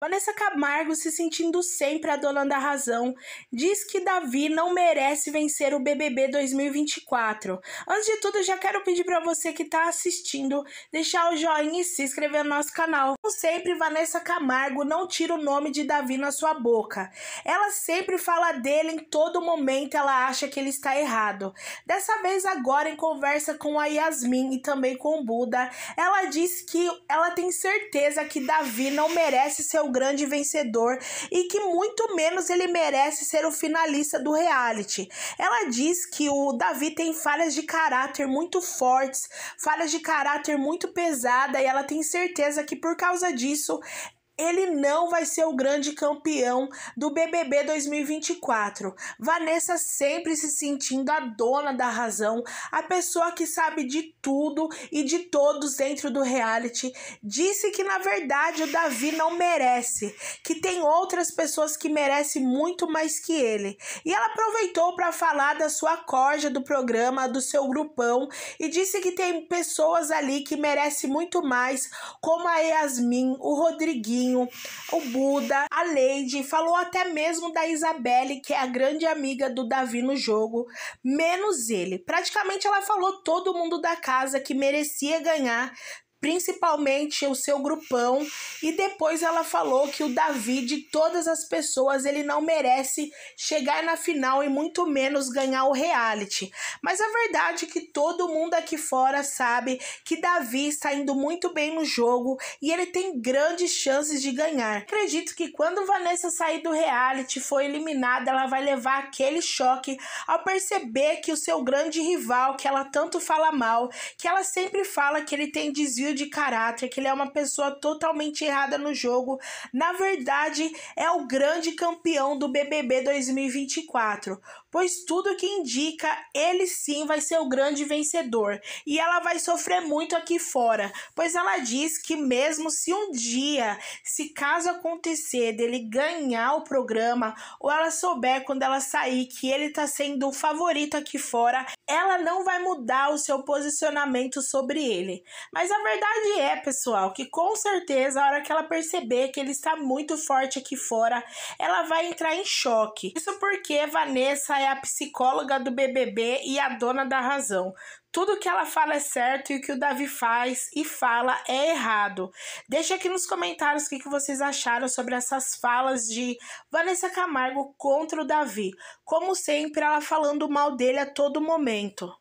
Vanessa Camargo, se sentindo sempre a dona da razão, diz que Davi não merece vencer o BBB 2024. Antes de tudo, já quero pedir para você que está assistindo deixar o joinha e se inscrever no nosso canal. Como sempre, Vanessa Camargo não tira o nome de Davi na sua boca. Ela sempre fala dele em todo momento, ela acha que ele está errado. Dessa vez, agora em conversa com a Yasmin e também com o Buda, ela diz que ela tem certeza que Davi não merece seu um grande vencedor e que muito menos ele merece ser o finalista do reality. Ela diz que o Davi tem falhas de caráter muito fortes, falhas de caráter muito pesada e ela tem certeza que por causa disso ele não vai ser o grande campeão do BBB 2024. Vanessa sempre se sentindo a dona da razão, a pessoa que sabe de tudo e de todos dentro do reality, disse que na verdade o Davi não merece, que tem outras pessoas que merecem muito mais que ele. E ela aproveitou para falar da sua corja do programa, do seu grupão e disse que tem pessoas ali que merecem muito mais, como a Yasmin, o Rodriguinho Chiquinho, o Buda, a Lady, falou até mesmo da Isabelle, que é a grande amiga do Davi no jogo, menos ele. Praticamente ela falou todo mundo da casa que merecia ganhar, principalmente o seu grupão, e depois ela falou que o Davi de todas as pessoas, ele não merece chegar na final e muito menos ganhar o reality. Mas a verdade é que todo mundo aqui fora sabe que Davi está indo muito bem no jogo e ele tem grandes chances de ganhar. Acredito que quando Vanessa sair do reality, foi eliminada, ela vai levar aquele choque ao perceber que o seu grande rival, que ela tanto fala mal, que ela sempre fala que ele tem desvio desvio de caráter, que ele é uma pessoa totalmente errada no jogo. Na verdade, é o grande campeão do BBB 2024, pois tudo que indica, ele sim vai ser o grande vencedor. E ela vai sofrer muito aqui fora, pois ela diz que mesmo se um dia, se caso acontecer dele ganhar o programa, ou ela souber quando ela sair que ele tá sendo o favorito aqui fora, ela não vai mudar o seu posicionamento sobre ele. Mas a verdade verdade é, pessoal, que com certeza a hora que ela perceber que ele está muito forte aqui fora, ela vai entrar em choque. Isso porque Vanessa é a psicóloga do BBB e a dona da razão. Tudo que ela fala é certo e o que o Davi faz e fala é errado. Deixa aqui nos comentários o que vocês acharam sobre essas falas de Vanessa Camargo contra o Davi. Como sempre, ela falando mal dele a todo momento.